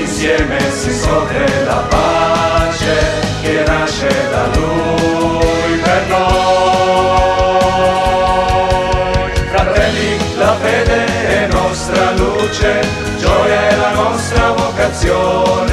insieme si scopre la pace che nasce da Lui per noi. Fratelli, la fede è nostra luce, gioia è la nostra vocazione.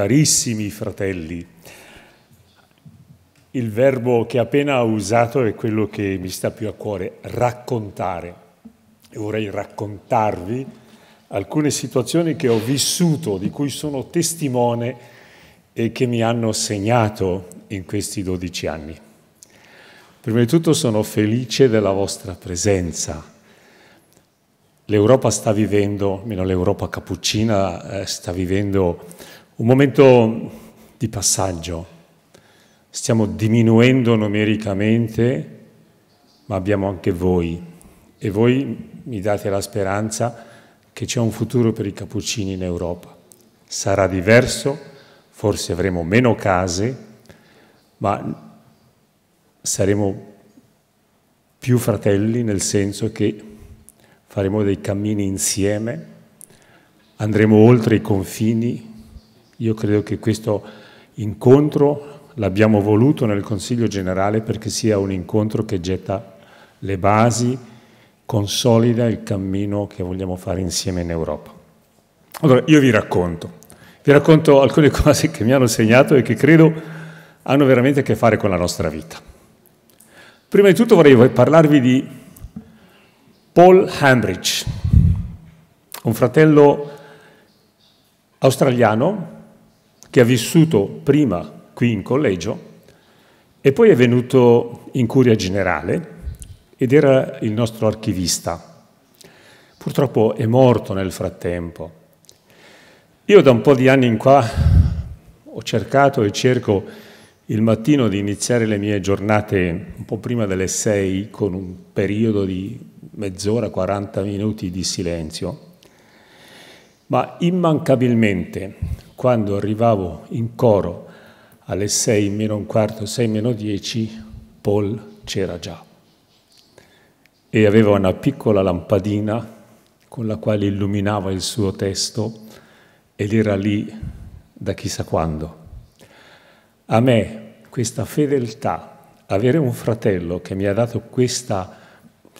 Carissimi fratelli, il verbo che appena ho usato è quello che mi sta più a cuore, raccontare. E vorrei raccontarvi alcune situazioni che ho vissuto, di cui sono testimone e che mi hanno segnato in questi 12 anni. Prima di tutto sono felice della vostra presenza. L'Europa sta vivendo, meno l'Europa cappuccina, eh, sta vivendo un momento di passaggio. Stiamo diminuendo numericamente, ma abbiamo anche voi. E voi mi date la speranza che c'è un futuro per i cappuccini in Europa. Sarà diverso, forse avremo meno case, ma saremo più fratelli nel senso che faremo dei cammini insieme, andremo oltre i confini io credo che questo incontro l'abbiamo voluto nel Consiglio generale perché sia un incontro che getta le basi, consolida il cammino che vogliamo fare insieme in Europa. Allora, io vi racconto, vi racconto alcune cose che mi hanno segnato e che credo hanno veramente a che fare con la nostra vita. Prima di tutto vorrei parlarvi di Paul Hambridge, un fratello australiano che ha vissuto prima qui in collegio e poi è venuto in curia generale ed era il nostro archivista. Purtroppo è morto nel frattempo. Io da un po' di anni in qua ho cercato e cerco il mattino di iniziare le mie giornate un po' prima delle sei con un periodo di mezz'ora, 40 minuti di silenzio, ma immancabilmente quando arrivavo in coro alle 6 meno un quarto, 6 meno 10, Paul c'era già e aveva una piccola lampadina con la quale illuminava il suo testo ed era lì da chissà quando. A me questa fedeltà, avere un fratello che mi ha dato questa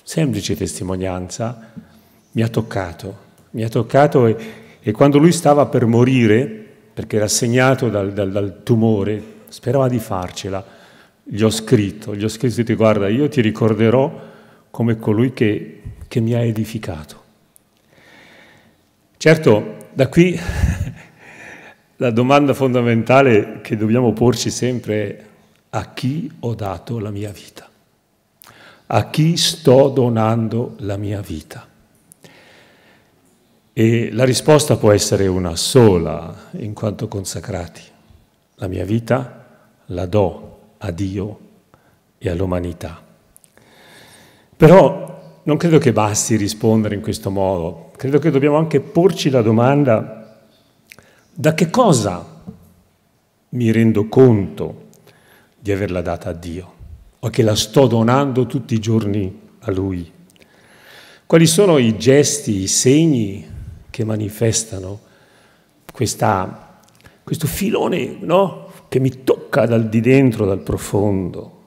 semplice testimonianza, mi ha toccato, mi ha toccato e, e quando lui stava per morire, perché era segnato dal, dal, dal tumore, sperava di farcela. Gli ho scritto, gli ho scritto, ti guarda, io ti ricorderò come colui che, che mi ha edificato. Certo, da qui la domanda fondamentale che dobbiamo porci sempre è a chi ho dato la mia vita? A chi sto donando la mia vita? E la risposta può essere una sola, in quanto consacrati. La mia vita la do a Dio e all'umanità. Però non credo che basti rispondere in questo modo, credo che dobbiamo anche porci la domanda da che cosa mi rendo conto di averla data a Dio o che la sto donando tutti i giorni a Lui. Quali sono i gesti, i segni che manifestano questa, questo filone no? che mi tocca dal di dentro, dal profondo.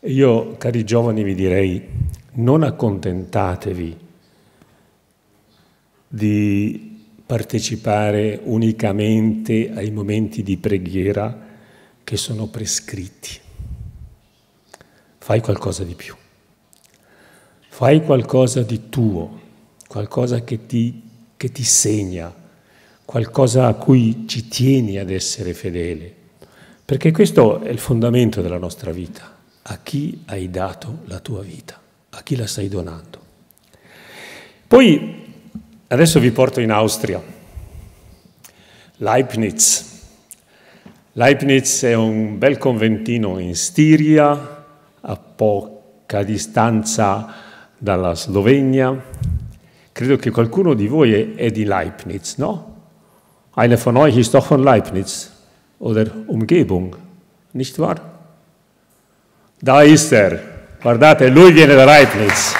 E io, cari giovani, vi direi, non accontentatevi di partecipare unicamente ai momenti di preghiera che sono prescritti. Fai qualcosa di più. Fai qualcosa di tuo qualcosa che ti, che ti segna, qualcosa a cui ci tieni ad essere fedele, perché questo è il fondamento della nostra vita, a chi hai dato la tua vita, a chi la stai donando. Poi adesso vi porto in Austria, Leibniz. Leibniz è un bel conventino in Stiria, a poca distanza dalla Slovenia, Credo che qualcuno di voi è, di Leibniz, no? Einer von euch ist doch von Leibniz oder Umgebung, nicht wahr? Da ist er. Guardate, lui viene da Leibniz.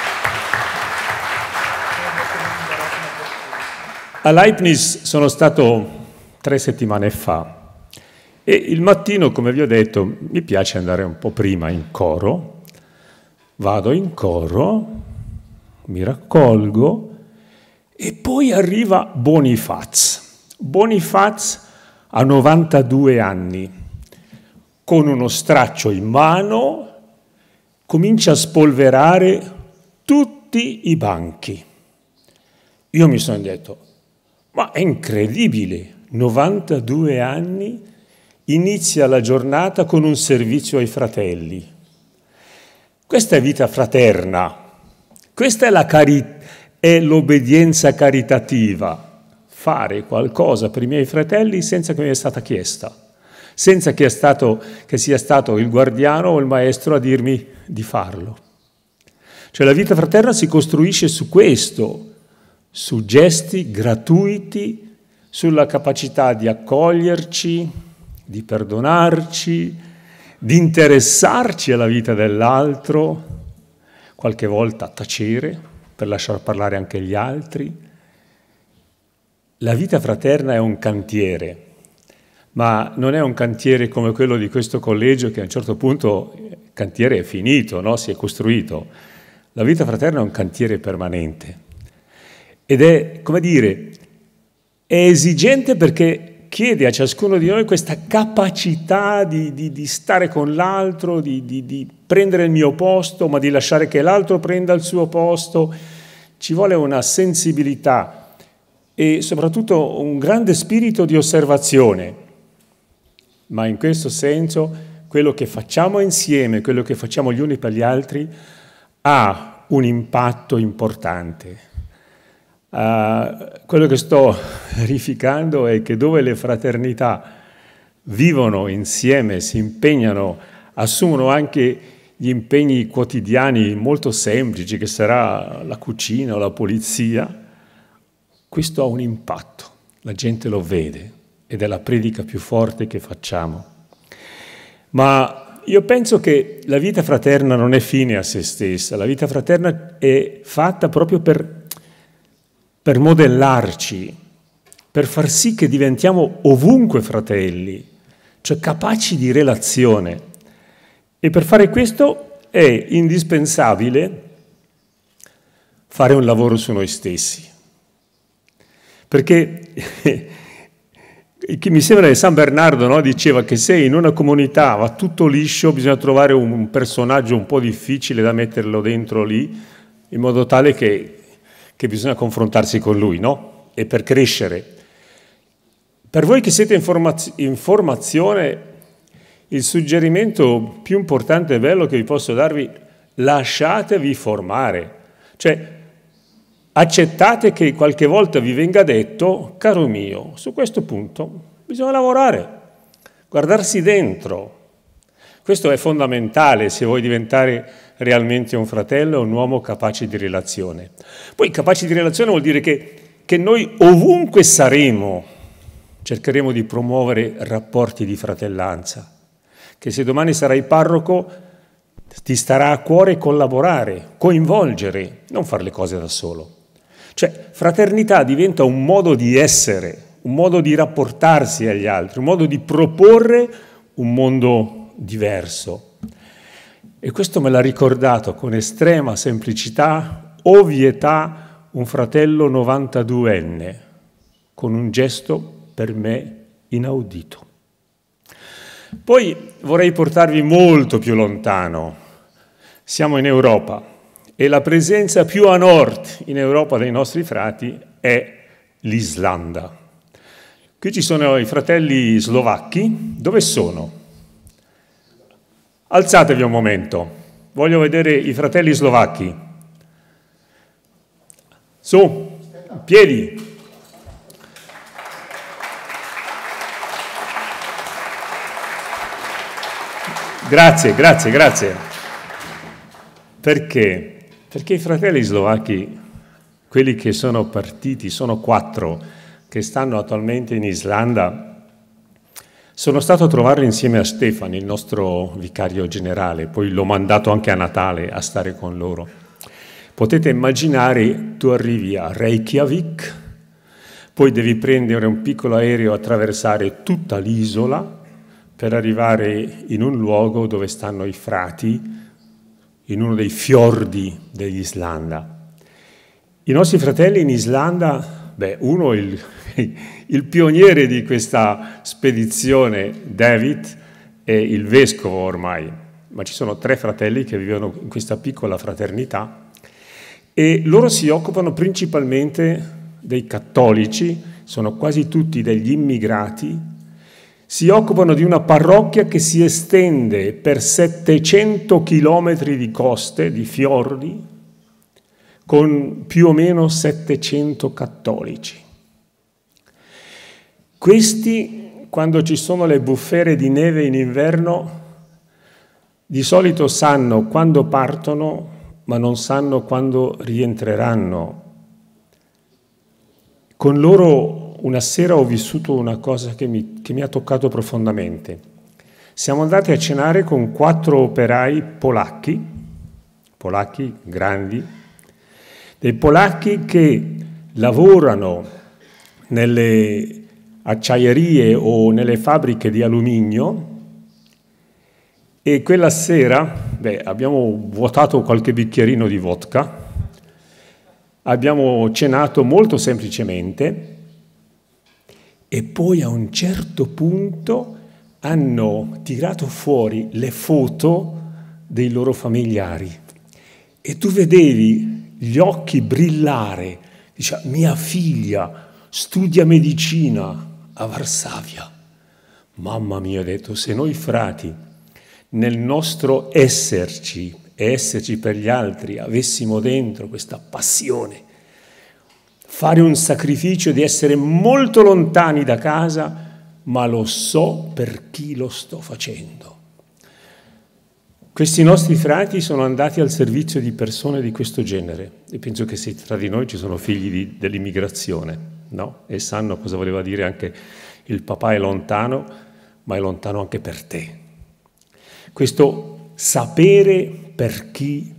A Leibniz sono stato tre settimane fa e il mattino, come vi ho detto, mi piace andare un po' prima in coro. Vado in coro, mi raccolgo e poi arriva Bonifaz. Bonifaz ha 92 anni, con uno straccio in mano comincia a spolverare tutti i banchi. Io mi sono detto, ma è incredibile, 92 anni, inizia la giornata con un servizio ai fratelli. Questa è vita fraterna, questa è la carità è l'obbedienza caritativa, fare qualcosa per i miei fratelli senza che mi sia stata chiesta, senza che, stato, che sia stato il guardiano o il maestro a dirmi di farlo. Cioè la vita fraterna si costruisce su questo, su gesti gratuiti, sulla capacità di accoglierci, di perdonarci, di interessarci alla vita dell'altro, qualche volta tacere per lasciar parlare anche gli altri. La vita fraterna è un cantiere, ma non è un cantiere come quello di questo collegio che a un certo punto il cantiere è finito, no? si è costruito. La vita fraterna è un cantiere permanente ed è, come dire, è esigente perché chiede a ciascuno di noi questa capacità di, di, di stare con l'altro, di, di, prendere il mio posto, ma di lasciare che l'altro prenda il suo posto. Ci vuole una sensibilità e soprattutto un grande spirito di osservazione. Ma in questo senso quello che facciamo insieme, quello che facciamo gli uni per gli altri, ha un impatto importante. Uh, quello che sto verificando è che dove le fraternità vivono insieme, si impegnano, assumono anche gli impegni quotidiani molto semplici, che sarà la cucina o la pulizia, questo ha un impatto, la gente lo vede ed è la predica più forte che facciamo. Ma io penso che la vita fraterna non è fine a se stessa, la vita fraterna è fatta proprio per per modellarci, per far sì che diventiamo ovunque fratelli, cioè capaci di relazione. E per fare questo è indispensabile fare un lavoro su noi stessi. Perché mi sembra che San Bernardo no, diceva che se in una comunità va tutto liscio bisogna trovare un personaggio un po' difficile da metterlo dentro lì, in modo tale che che bisogna confrontarsi con lui, no? E per crescere. Per voi che siete in, formaz- in formazione, il suggerimento più importante e bello che vi posso darvi, lasciatevi formare. Cioè, accettate che qualche volta vi venga detto, caro mio, su questo punto bisogna lavorare, guardarsi dentro, questo è fondamentale se vuoi diventare realmente un fratello, un uomo capace di relazione. Poi capace di relazione vuol dire che, che noi ovunque saremo cercheremo di promuovere rapporti di fratellanza, che se domani sarai parroco ti starà a cuore collaborare, coinvolgere, non fare le cose da solo. Cioè, fraternità diventa un modo di essere, un modo di rapportarsi agli altri, un modo di proporre un mondo diverso. E questo me l'ha ricordato con estrema semplicità, ovvietà, un fratello 92enne, con un gesto per me inaudito. Poi vorrei portarvi molto più lontano. Siamo in Europa e la presenza più a nord in Europa dei nostri frati è l'Islanda. Qui ci sono i fratelli slovacchi. Dove sono? Alzatevi un momento, voglio vedere i fratelli slovacchi. Su, piedi. Grazie, grazie, grazie. Perché? Perché i fratelli slovacchi, quelli che sono partiti, sono quattro, che stanno attualmente in Islanda, sono stato a trovarlo insieme a Stefani, il nostro vicario generale, poi l'ho mandato anche a Natale a stare con loro. Potete immaginare, tu arrivi a Reykjavik, poi devi prendere un piccolo aereo, attraversare tutta l'isola per arrivare in un luogo dove stanno i frati, in uno dei fiordi dell'Islanda. I nostri fratelli in Islanda Beh, uno, il, il pioniere di questa spedizione, David, è il vescovo ormai, ma ci sono tre fratelli che vivono in questa piccola fraternità e loro si occupano principalmente dei cattolici, sono quasi tutti degli immigrati, si occupano di una parrocchia che si estende per 700 chilometri di coste, di fiordi, con più o meno 700 cattolici. Questi, quando ci sono le bufere di neve in inverno, di solito sanno quando partono, ma non sanno quando rientreranno. Con loro una sera ho vissuto una cosa che mi, che mi ha toccato profondamente. Siamo andati a cenare con quattro operai polacchi, polacchi grandi, dei polacchi che lavorano nelle acciaierie o nelle fabbriche di alluminio e quella sera beh, abbiamo vuotato qualche bicchierino di vodka, abbiamo cenato molto semplicemente e poi a un certo punto hanno tirato fuori le foto dei loro familiari e tu vedevi gli occhi brillare, dice mia figlia studia medicina a Varsavia. Mamma mia, ho detto, se noi frati nel nostro esserci e esserci per gli altri avessimo dentro questa passione, fare un sacrificio di essere molto lontani da casa, ma lo so per chi lo sto facendo questi nostri frati sono andati al servizio di persone di questo genere e penso che se tra di noi ci sono figli dell'immigrazione, no? E sanno cosa voleva dire anche il papà è lontano, ma è lontano anche per te. Questo sapere per chi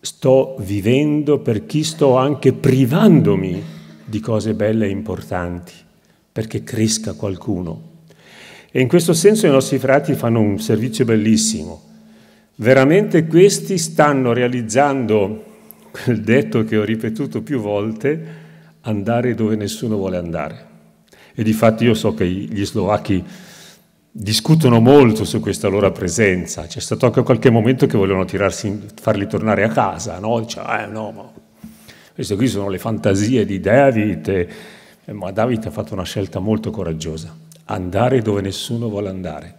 sto vivendo, per chi sto anche privandomi di cose belle e importanti, perché cresca qualcuno e in questo senso i nostri frati fanno un servizio bellissimo. Veramente questi stanno realizzando quel detto che ho ripetuto più volte, andare dove nessuno vuole andare. E di fatto io so che gli slovacchi discutono molto su questa loro presenza. C'è stato anche qualche momento che volevano tirarsi, farli tornare a casa, no? Cioè, eh, no, ma queste qui sono le fantasie di David, eh, ma David ha fatto una scelta molto coraggiosa andare dove nessuno vuole andare.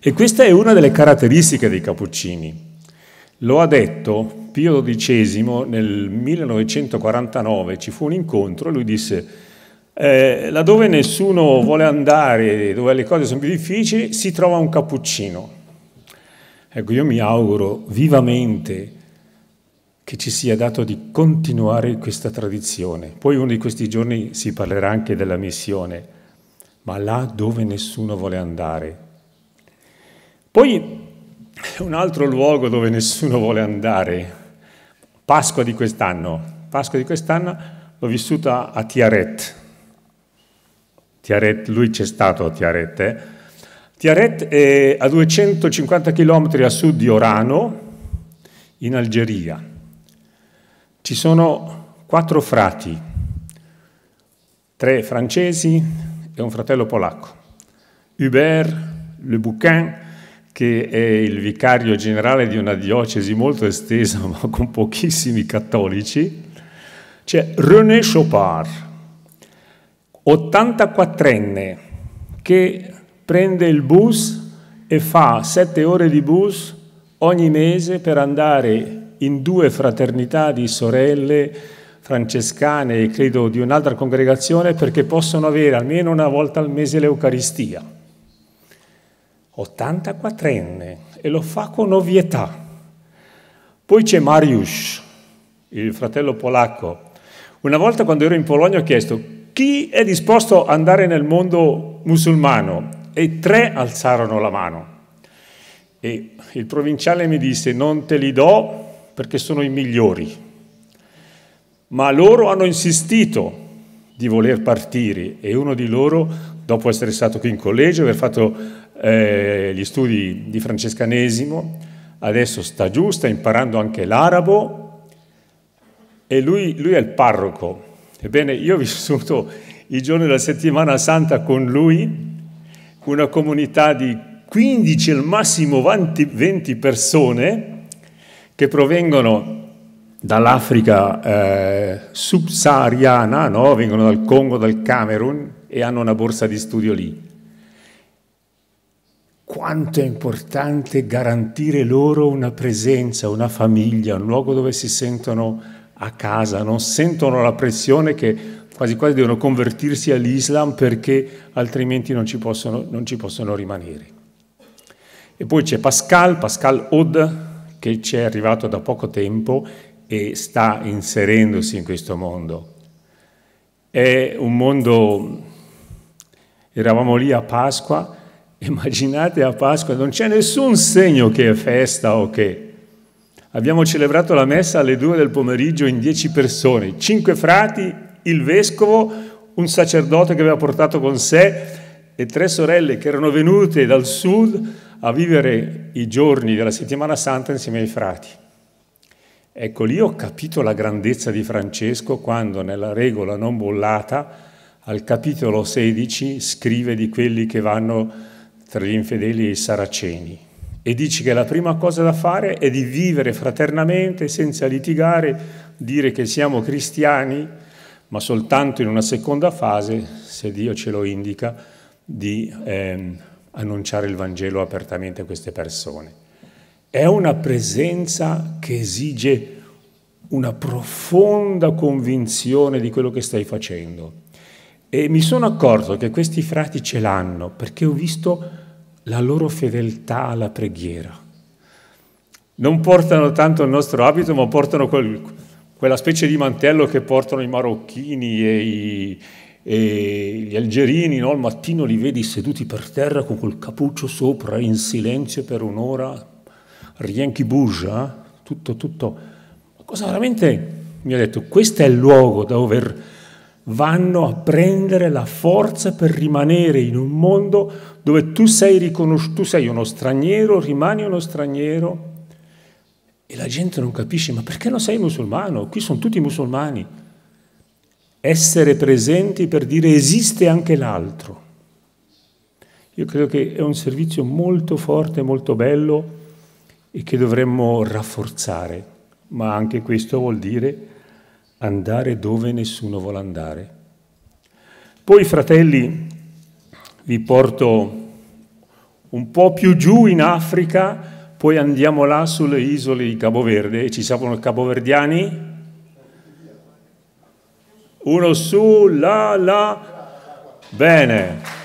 E questa è una delle caratteristiche dei cappuccini. Lo ha detto Pio XII nel 1949, ci fu un incontro, e lui disse, eh, laddove nessuno vuole andare, dove le cose sono più difficili, si trova un cappuccino. Ecco, io mi auguro vivamente che ci sia dato di continuare questa tradizione. Poi uno di questi giorni si parlerà anche della missione ma là dove nessuno vuole andare. Poi un altro luogo dove nessuno vuole andare, Pasqua di quest'anno. Pasqua di quest'anno l'ho vissuta a Tiaret. Tiaret, lui c'è stato a Tiaret. Eh? Tiaret è a 250 km a sud di Orano, in Algeria. Ci sono quattro frati, tre francesi, è un fratello polacco. Hubert Le Bouquin, che è il vicario generale di una diocesi molto estesa ma con pochissimi cattolici, c'è René Chopard, 84enne, che prende il bus e fa sette ore di bus ogni mese per andare in due fraternità di sorelle francescane e credo di un'altra congregazione perché possono avere almeno una volta al mese l'Eucaristia. 84enne e lo fa con ovvietà. Poi c'è Mariusz, il fratello polacco. Una volta quando ero in Polonia ho chiesto chi è disposto ad andare nel mondo musulmano e tre alzarono la mano. E il provinciale mi disse non te li do perché sono i migliori. Ma loro hanno insistito di voler partire e uno di loro, dopo essere stato qui in collegio, aver fatto eh, gli studi di francescanesimo, adesso sta giù, sta imparando anche l'arabo e lui, lui è il parroco. Ebbene, io ho vissuto i giorni della settimana santa con lui, una comunità di 15, al massimo 20 persone che provengono dall'Africa eh, subsahariana, no? vengono dal Congo, dal Camerun e hanno una borsa di studio lì. Quanto è importante garantire loro una presenza, una famiglia, un luogo dove si sentono a casa, non sentono la pressione che quasi quasi devono convertirsi all'Islam perché altrimenti non ci possono, non ci possono rimanere. E poi c'è Pascal, Pascal Oud, che ci è arrivato da poco tempo e sta inserendosi in questo mondo. È un mondo, eravamo lì a Pasqua, immaginate a Pasqua, non c'è nessun segno che è festa o che... Abbiamo celebrato la messa alle due del pomeriggio in dieci persone, cinque frati, il vescovo, un sacerdote che aveva portato con sé e tre sorelle che erano venute dal sud a vivere i giorni della settimana santa insieme ai frati. Ecco, lì ho capito la grandezza di Francesco quando nella regola non bollata, al capitolo 16, scrive di quelli che vanno tra gli infedeli e i saraceni e dice che la prima cosa da fare è di vivere fraternamente, senza litigare, dire che siamo cristiani, ma soltanto in una seconda fase, se Dio ce lo indica, di eh, annunciare il Vangelo apertamente a queste persone. È una presenza che esige una profonda convinzione di quello che stai facendo. E mi sono accorto che questi frati ce l'hanno perché ho visto la loro fedeltà alla preghiera. Non portano tanto il nostro abito, ma portano quel, quella specie di mantello che portano i marocchini e, i, e gli algerini. No? Al mattino li vedi seduti per terra con quel cappuccio sopra, in silenzio per un'ora, Rienchi Buja, tutto, tutto. Cosa veramente mi ha detto, questo è il luogo da dove vanno a prendere la forza per rimanere in un mondo dove tu sei riconosciuto, tu sei uno straniero, rimani uno straniero e la gente non capisce, ma perché non sei musulmano? Qui sono tutti musulmani. Essere presenti per dire esiste anche l'altro. Io credo che è un servizio molto forte, molto bello e che dovremmo rafforzare, ma anche questo vuol dire andare dove nessuno vuole andare. Poi, fratelli, vi porto un po' più giù in Africa, poi andiamo là sulle isole di Cabo Verde, ci sono capoverdiani? Uno su, là, là. Bene.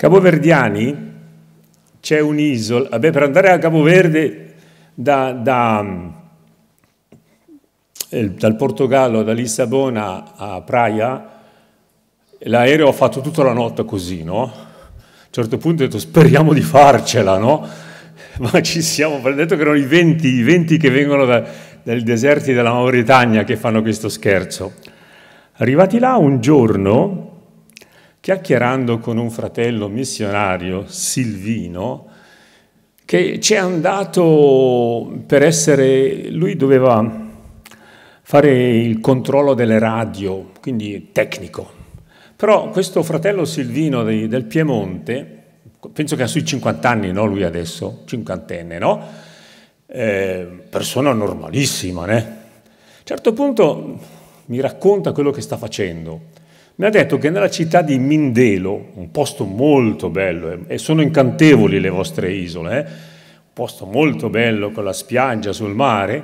Capoverdiani c'è un'isola, vabbè per andare a Capoverde da, da, eh, dal Portogallo, da Lissabona a Praia, l'aereo ha fatto tutta la notte così, no? A un certo punto ho detto speriamo di farcela, no? Ma ci siamo, ho detto che erano i venti, i venti che vengono da, dai deserti della Mauritania che fanno questo scherzo. Arrivati là un giorno, chiacchierando con un fratello missionario, Silvino, che ci è andato per essere, lui doveva fare il controllo delle radio, quindi tecnico. Però questo fratello Silvino del Piemonte, penso che ha sui 50 anni, no? Lui adesso, 50 cinquantenne, no? Eh, persona normalissima, né? A un certo punto mi racconta quello che sta facendo mi ha detto che nella città di Mindelo, un posto molto bello, eh, e sono incantevoli le vostre isole, eh? un posto molto bello con la spiaggia sul mare,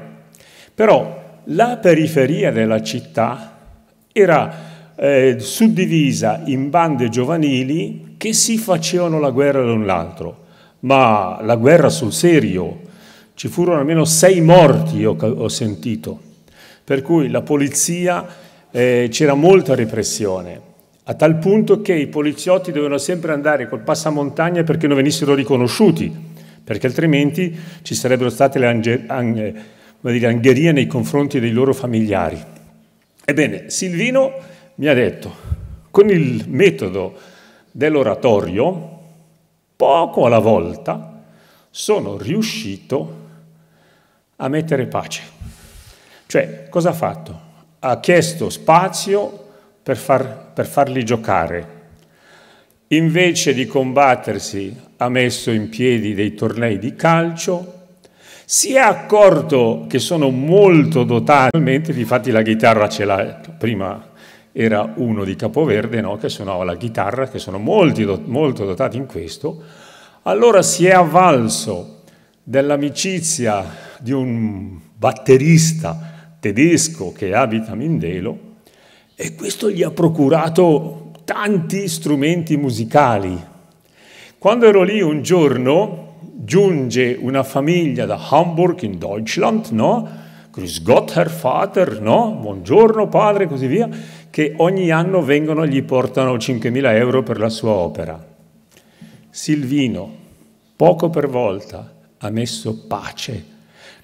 però la periferia della città era eh, suddivisa in bande giovanili che si facevano la guerra l'un l'altro, ma la guerra sul serio. Ci furono almeno sei morti, ho, ho sentito, per cui la polizia eh, c'era molta repressione, a tal punto che i poliziotti dovevano sempre andare col passamontagna perché non venissero riconosciuti, perché altrimenti ci sarebbero state le ange, ange, dire, angherie nei confronti dei loro familiari. Ebbene, Silvino mi ha detto, con il metodo dell'oratorio, poco alla volta sono riuscito a mettere pace. Cioè, cosa ha fatto? ha chiesto spazio per, far, per farli giocare. Invece di combattersi ha messo in piedi dei tornei di calcio, si è accorto che sono molto dotati, infatti la chitarra ce l'ha, prima era uno di Capoverde no? che suonava la chitarra, che sono molti, molto dotati in questo, allora si è avvalso dell'amicizia di un batterista tedesco che abita a Mindelo e questo gli ha procurato tanti strumenti musicali. Quando ero lì un giorno giunge una famiglia da Hamburg in Deutschland, no? Grüß Gott, Vater, no? Buongiorno padre, così via, che ogni anno vengono e gli portano 5.000 euro per la sua opera. Silvino, poco per volta, ha messo pace.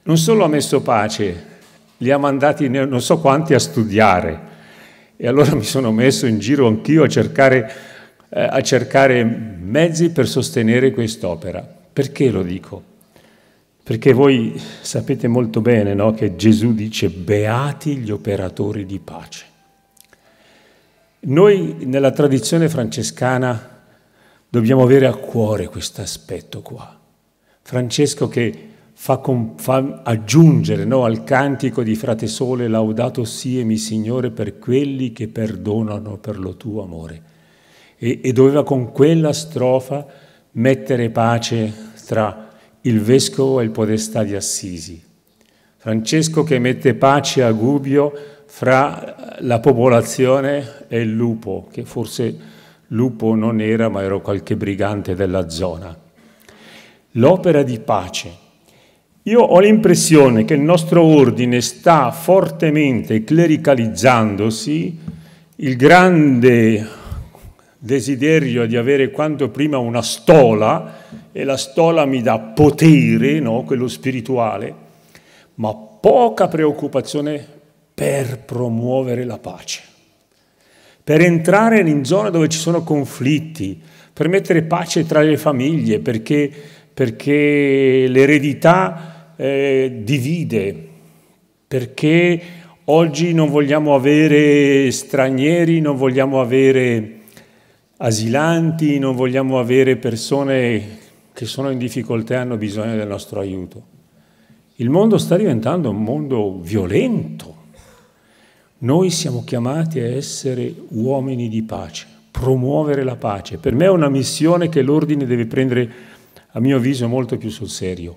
Non solo ha messo pace, li ha mandati non so quanti a studiare. E allora mi sono messo in giro anch'io a cercare, eh, a cercare mezzi per sostenere quest'opera. Perché lo dico? Perché voi sapete molto bene no, che Gesù dice beati gli operatori di pace. Noi nella tradizione francescana dobbiamo avere a cuore questo aspetto qua. Francesco che fa, con, fa aggiungere no, al cantico di Frate Sole laudato siemi Signore per quelli che perdonano per lo tuo amore. E, e doveva con quella strofa mettere pace tra il vescovo e il podestà di Assisi. Francesco che mette pace a Gubbio fra la popolazione e il lupo, che forse lupo non era, ma era qualche brigante della zona. L'opera di pace io ho l'impressione che il nostro ordine sta fortemente clericalizzandosi, il grande desiderio di avere quanto prima una stola, e la stola mi dà potere, no? quello spirituale, ma poca preoccupazione per promuovere la pace, per entrare in zone dove ci sono conflitti, per mettere pace tra le famiglie, perché, perché l'eredità eh, divide, perché oggi non vogliamo avere stranieri, non vogliamo avere asilanti, non vogliamo avere persone che sono in difficoltà e hanno bisogno del nostro aiuto. Il mondo sta diventando un mondo violento. Noi siamo chiamati a essere uomini di pace, promuovere la pace. Per me è una missione che l'ordine deve prendere, a mio avviso, molto più sul serio.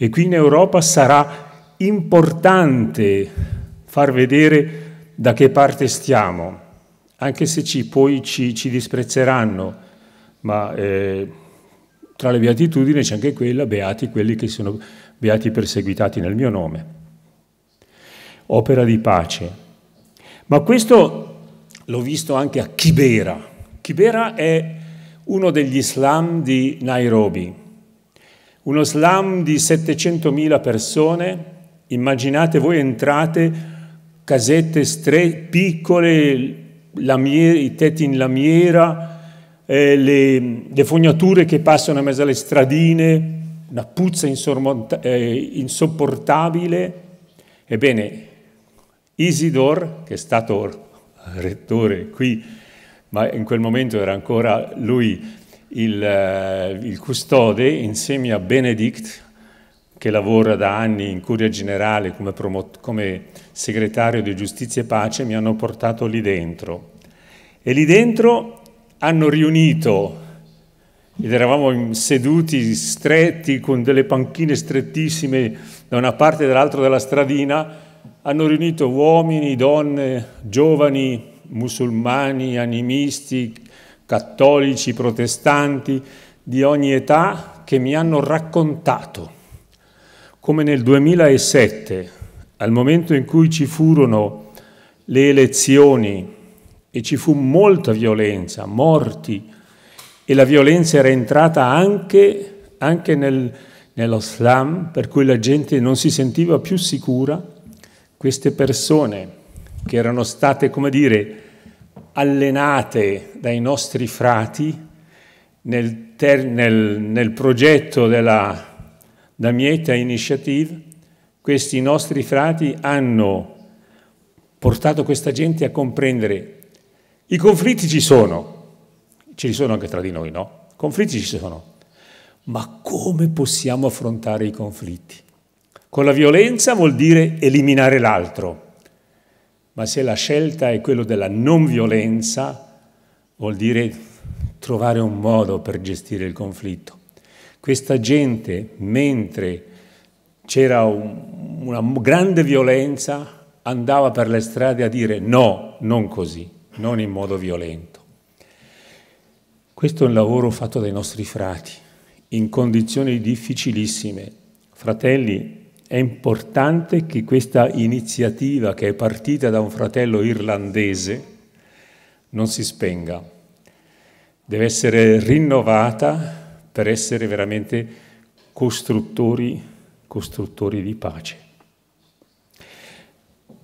E qui in Europa sarà importante far vedere da che parte stiamo, anche se ci, poi ci, ci disprezzeranno, ma eh, tra le beatitudini c'è anche quella, beati quelli che sono beati perseguitati nel mio nome. Opera di pace. Ma questo l'ho visto anche a Kibera. Kibera è uno degli slam di Nairobi, uno slam di 700.000 persone, immaginate voi entrate, casette stre- piccole, lamiere, i tetti in lamiera, eh, le, le, fognature che passano in mezzo alle stradine, una puzza eh, insopportabile. Ebbene, Isidor, che è stato rettore qui, ma in quel momento era ancora lui il, eh, il custode insieme a Benedict, che lavora da anni in Curia Generale come, come, segretario di Giustizia e Pace, mi hanno portato lì dentro. E lì dentro hanno riunito, ed eravamo seduti stretti con delle panchine strettissime da una parte e dall'altra della stradina, hanno riunito uomini, donne, giovani, musulmani, animisti, cattolici, protestanti di ogni età che mi hanno raccontato come nel 2007, al momento in cui ci furono le elezioni e ci fu molta violenza, morti, e la violenza era entrata anche, anche nel, nello slam, per cui la gente non si sentiva più sicura, queste persone che erano state, come dire, allenate dai nostri frati nel, ter, nel, nel progetto della Damietta Initiative, questi nostri frati hanno portato questa gente a comprendere i conflitti ci sono, ce li sono anche tra di noi, no? Conflitti ci sono, ma come possiamo affrontare i conflitti? Con la violenza vuol dire eliminare l'altro, ma se la scelta è quella della non violenza, vuol dire trovare un modo per gestire il conflitto. Questa gente, mentre c'era un, una grande violenza, andava per le strade a dire no, non così, non in modo violento. Questo è un lavoro fatto dai nostri frati, in condizioni difficilissime. Fratelli, è importante che questa iniziativa che è partita da un fratello irlandese non si spenga, deve essere rinnovata per essere veramente costruttori, costruttori di pace.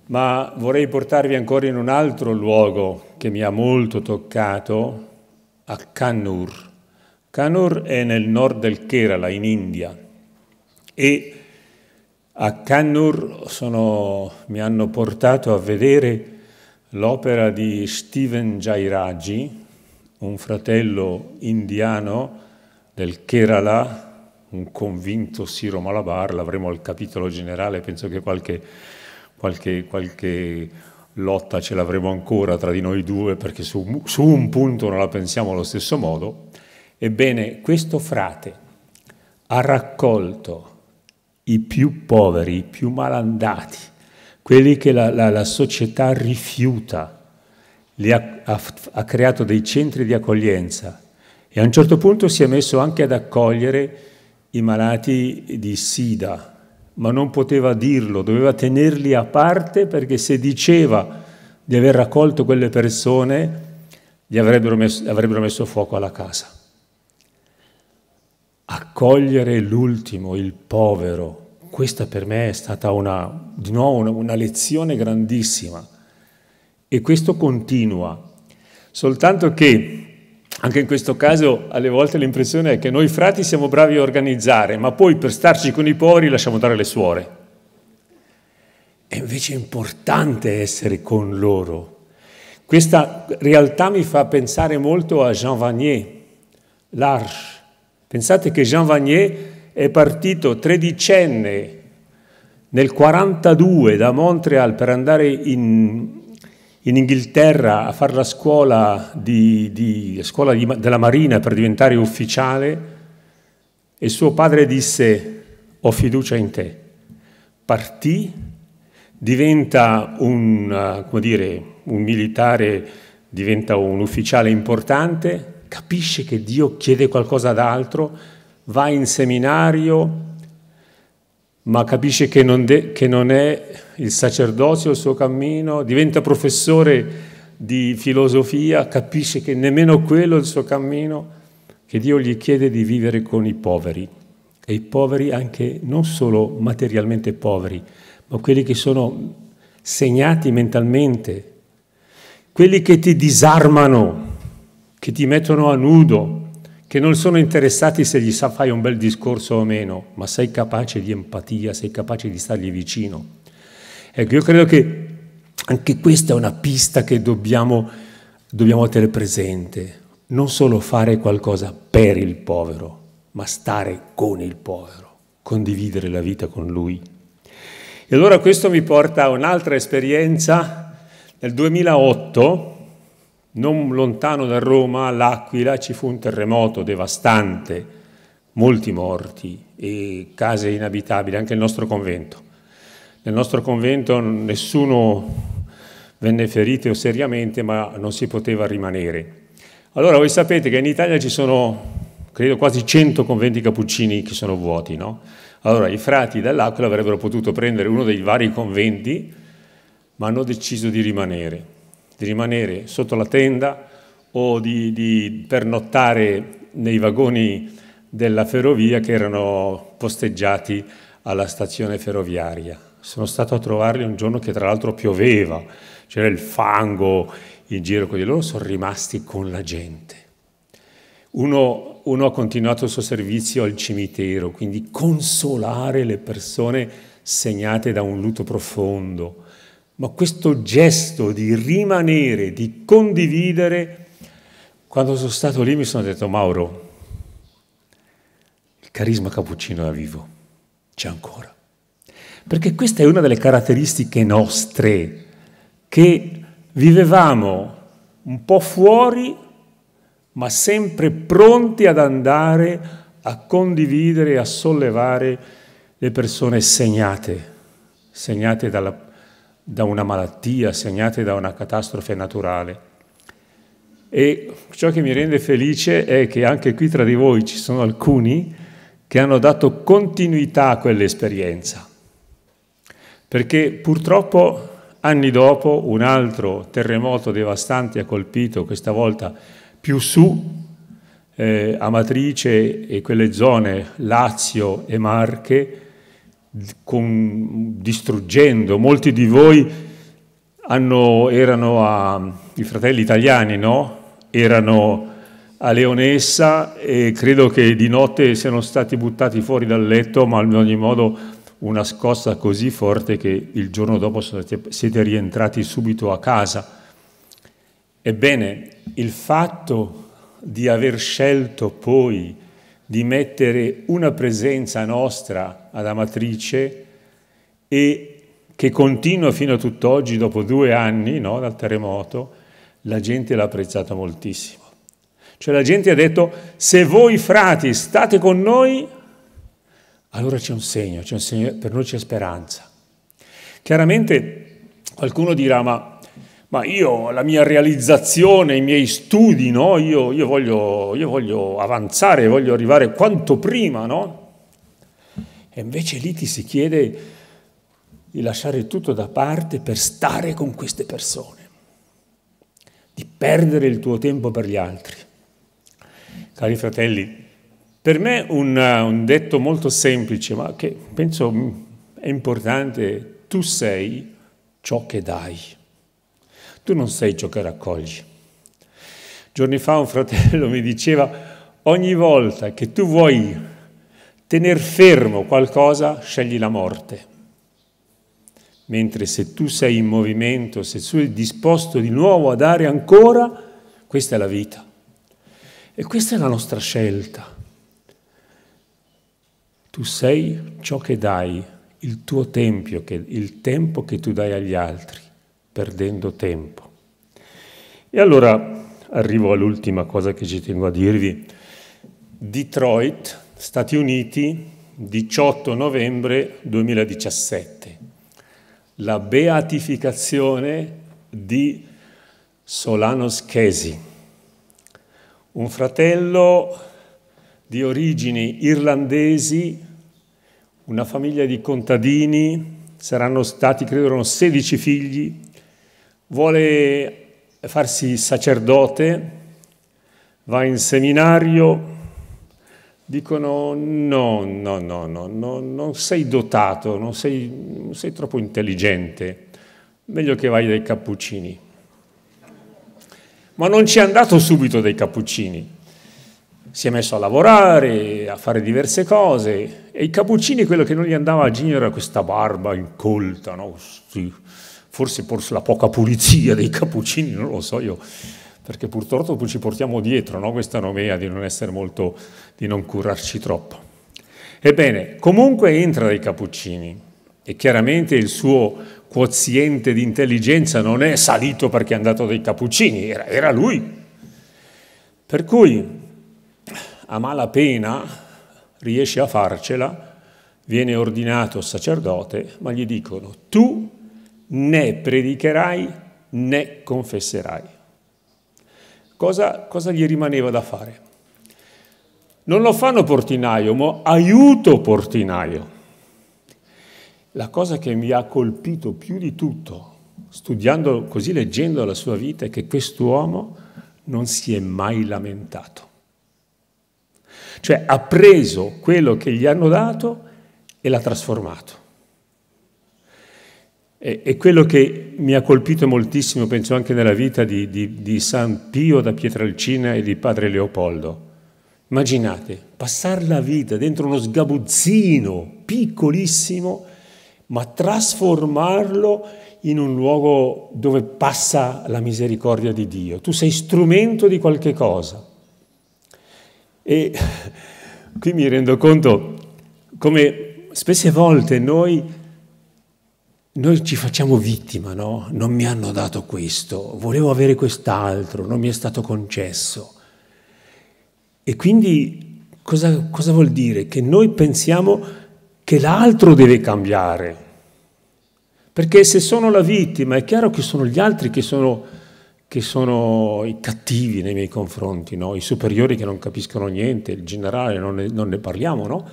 Ma vorrei portarvi ancora in un altro luogo che mi ha molto toccato, a Kannur. Kannur è nel nord del Kerala, in India, e a Kannur sono, mi hanno portato a vedere l'opera di Steven Jairaji, un fratello indiano del Kerala, un convinto Siro Malabar, l'avremo al capitolo generale, penso che qualche, qualche, qualche lotta ce l'avremo ancora tra di noi due perché su, su un punto non la pensiamo allo stesso modo. Ebbene, questo frate ha raccolto i più poveri, i più malandati, quelli che la, la, la società rifiuta, li ha, ha, ha creato dei centri di accoglienza e a un certo punto si è messo anche ad accogliere i malati di sida, ma non poteva dirlo, doveva tenerli a parte perché se diceva di aver raccolto quelle persone, gli avrebbero messo, avrebbero messo fuoco alla casa accogliere l'ultimo, il povero. Questa per me è stata una, di nuovo una, una lezione grandissima e questo continua, soltanto che anche in questo caso alle volte l'impressione è che noi frati siamo bravi a organizzare, ma poi per starci con i poveri lasciamo andare le suore. È invece importante essere con loro. Questa realtà mi fa pensare molto a Jean Vanier, l'Arche, Pensate che Jean Vanier è partito tredicenne nel 1942 da Montreal per andare in, in Inghilterra a fare la scuola, di, di, scuola di, della Marina per diventare ufficiale e suo padre disse ho fiducia in te. Partì, diventa un, dire, un militare, diventa un ufficiale importante capisce che Dio chiede qualcosa d'altro, va in seminario, ma capisce che non, de- che non è il sacerdozio il suo cammino, diventa professore di filosofia, capisce che nemmeno quello è il suo cammino, che Dio gli chiede di vivere con i poveri, e i poveri anche non solo materialmente poveri, ma quelli che sono segnati mentalmente, quelli che ti disarmano che ti mettono a nudo, che non sono interessati se gli sa fai un bel discorso o meno, ma sei capace di empatia, sei capace di stargli vicino. Ecco, io credo che anche questa è una pista che dobbiamo, dobbiamo tenere presente. Non solo fare qualcosa per il povero, ma stare con il povero, condividere la vita con lui. E allora questo mi porta a un'altra esperienza. Nel 2008 non lontano da Roma, all'Aquila, ci fu un terremoto devastante, molti morti e case inabitabili, anche il nostro convento. Nel nostro convento nessuno venne ferito seriamente, ma non si poteva rimanere. Allora voi sapete che in Italia ci sono, credo, quasi 100 conventi cappuccini che sono vuoti, no? Allora i frati dell'Aquila avrebbero potuto prendere uno dei vari conventi, ma hanno deciso di rimanere di rimanere sotto la tenda o di, di pernottare nei vagoni della ferrovia che erano posteggiati alla stazione ferroviaria. Sono stato a trovarli un giorno che tra l'altro pioveva, c'era il fango in giro con di loro, sono rimasti con la gente. Uno, uno, ha continuato il suo servizio al cimitero, quindi consolare le persone segnate da un lutto profondo, ma questo gesto di rimanere, di condividere, quando sono stato lì mi sono detto Mauro, il carisma cappuccino è vivo, c'è ancora. Perché questa è una delle caratteristiche nostre che vivevamo un po' fuori, ma sempre pronti ad andare a condividere, a sollevare le persone segnate, segnate dalla da una malattia, segnate da una catastrofe naturale. E ciò che mi rende felice è che anche qui tra di voi ci sono alcuni che hanno dato continuità a quell'esperienza. Perché purtroppo anni dopo un altro terremoto devastante ha colpito, questa volta più su, eh, Amatrice e quelle zone Lazio e Marche, con, distruggendo. Molti di voi hanno, erano a, i fratelli italiani, no? Erano a Leonessa e credo che di notte siano stati buttati fuori dal letto, ma in ogni modo una scossa così forte che il giorno dopo siete rientrati subito a casa. Ebbene, il fatto di aver scelto poi di mettere una presenza nostra ad Amatrice e che continua fino a tutt'oggi, dopo due anni no, dal terremoto, la gente l'ha apprezzata moltissimo. Cioè la gente ha detto, se voi frati state con noi, allora c'è un segno, c'è un segno, per noi c'è speranza. Chiaramente qualcuno dirà, ma ma io, la mia realizzazione, i miei studi, no? io, io, voglio, io, voglio, avanzare, voglio arrivare quanto prima, no? E invece lì ti si chiede di lasciare tutto da parte per stare con queste persone, di perdere il tuo tempo per gli altri. Cari fratelli, per me un, un detto molto semplice, ma che penso è importante, tu sei ciò che dai tu non sei ciò che raccogli. Giorni fa un fratello mi diceva, ogni volta che tu vuoi tener fermo qualcosa, scegli la morte. Mentre se tu sei in movimento, se sei disposto di nuovo a dare ancora, questa è la vita. E questa è la nostra scelta. Tu sei ciò che dai, il tuo tempio, il tempo che tu dai agli altri perdendo tempo. E allora arrivo all'ultima cosa che ci tengo a dirvi. Detroit, Stati Uniti, 18 novembre 2017. La beatificazione di Solano Schesi, un fratello di origini irlandesi, una famiglia di contadini, saranno stati, credo, 16 figli, vuole farsi sacerdote, va in seminario, dicono no, no, no, no, no non sei dotato, non sei, non sei troppo intelligente, meglio che vai dai cappuccini. Ma non ci è andato subito dai cappuccini, si è messo a lavorare, a fare diverse cose e i cappuccini quello che non gli andava a Gino era questa barba incolta, no? forse per la poca pulizia dei cappuccini, non lo so io, perché purtroppo ci portiamo dietro no? questa nomea di non essere molto, di non curarci troppo. Ebbene, comunque entra dai cappuccini e chiaramente il suo quoziente di intelligenza non è salito perché è andato dai cappuccini, era, era lui. Per cui a malapena riesce a farcela, viene ordinato sacerdote, ma gli dicono tu né predicherai né confesserai. Cosa, cosa gli rimaneva da fare? Non lo fanno portinaio, ma aiuto portinaio. La cosa che mi ha colpito più di tutto, studiando così, leggendo la sua vita, è che quest'uomo non si è mai lamentato. Cioè ha preso quello che gli hanno dato e l'ha trasformato. E, e, quello che mi ha colpito moltissimo, penso anche nella vita di, di, di San Pio da Pietralcina e di Padre Leopoldo, immaginate, passare la vita dentro uno sgabuzzino piccolissimo, ma trasformarlo in un luogo dove passa la misericordia di Dio. Tu sei strumento di qualche cosa. E qui mi rendo conto come spesse volte noi noi ci facciamo vittima, no? Non mi hanno dato questo, volevo avere quest'altro, non mi è stato concesso. E quindi cosa, cosa vuol dire? Che noi pensiamo che l'altro deve cambiare. Perché se sono la vittima è chiaro che sono gli altri che sono, che sono i cattivi nei miei confronti, no? i superiori che non capiscono niente, il generale non ne, non ne parliamo, no?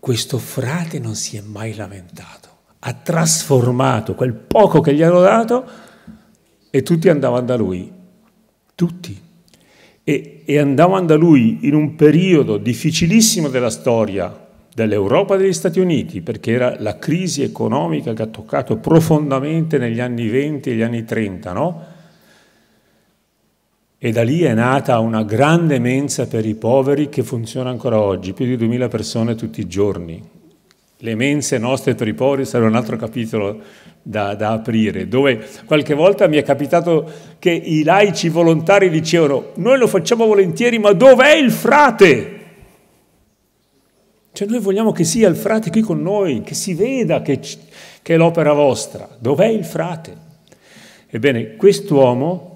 Questo frate non si è mai lamentato ha trasformato quel poco che gli hanno dato e tutti andavano da lui, tutti. E, e andavano da lui in un periodo difficilissimo della storia dell'Europa e degli Stati Uniti, perché era la crisi economica che ha toccato profondamente negli anni 20 e gli anni 30, no? E da lì è nata una grande mensa per i poveri che funziona ancora oggi, più di 2000 persone tutti i giorni, le mense nostre tripori sarà un altro capitolo da, da, aprire, dove qualche volta mi è capitato che i laici volontari dicevano noi lo facciamo volentieri, ma dov'è il frate? Cioè noi vogliamo che sia il frate qui con noi, che si veda che, che è l'opera vostra. Dov'è il frate? Ebbene, quest'uomo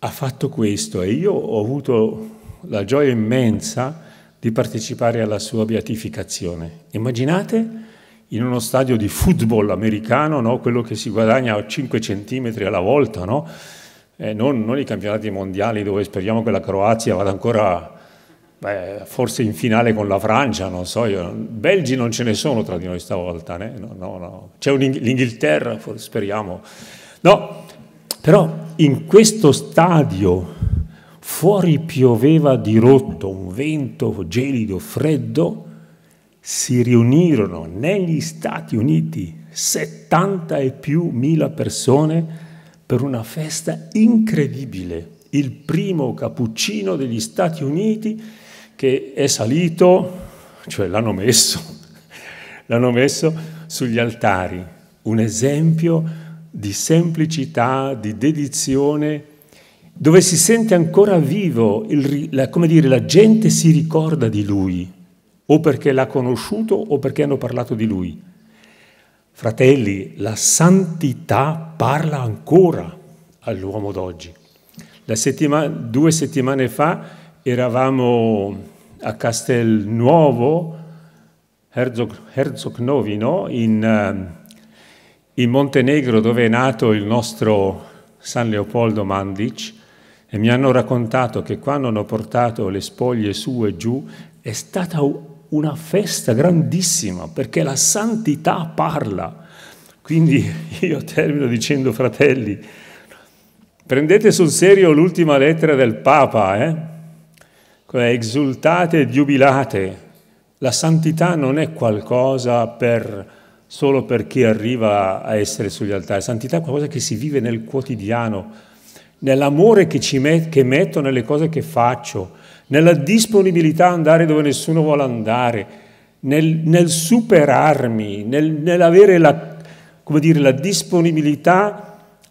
ha fatto questo e io ho avuto la gioia immensa di partecipare alla sua beatificazione. Immaginate in uno stadio di football americano, no? quello che si guadagna 5 centimetri alla volta, no? eh, non, non, i campionati mondiali dove speriamo che la Croazia vada ancora beh, forse in finale con la Francia, non so io. Belgi non ce ne sono tra di noi stavolta, né? no, c'è l'Inghilterra, speriamo. No, però in questo stadio fuori pioveva dirotto un vento gelido, freddo, si riunirono negli Stati Uniti 70 e più mila persone per una festa incredibile, il primo cappuccino degli Stati Uniti che è salito, cioè l'hanno messo, l'hanno messo sugli altari, un esempio di semplicità, di dedizione dove si sente ancora vivo, il, la, come dire, la gente si ricorda di lui, o perché l'ha conosciuto o perché hanno parlato di lui. Fratelli, la santità parla ancora all'uomo d'oggi. Settima, due settimane fa eravamo a Castelnuovo, Herzog, Herzog Novi, no? in, eh, in Montenegro, dove è nato il nostro San Leopoldo Mandic, e mi hanno raccontato che quando hanno portato le spoglie su e giù è stata una festa grandissima perché la santità parla. Quindi io termino dicendo, fratelli, prendete sul serio l'ultima lettera del Papa, eh? esultate e giubilate. La santità non è qualcosa per solo per chi arriva a essere sugli altari. la Santità è qualcosa che si vive nel quotidiano, nell'amore che, met che metto nelle cose che faccio, nella disponibilità ad andare dove nessuno vuole andare, nel, nel superarmi, nel, nell'avere la, la disponibilità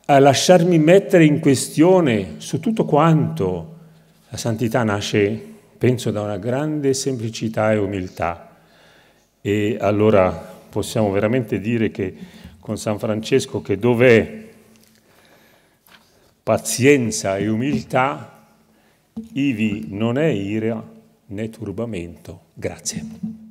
a lasciarmi mettere in questione su tutto quanto. La santità nasce, penso, da una grande semplicità e umiltà. E allora possiamo veramente dire che con San Francesco che dov'è pazienza e umiltà, ivi non è ira né turbamento. Grazie.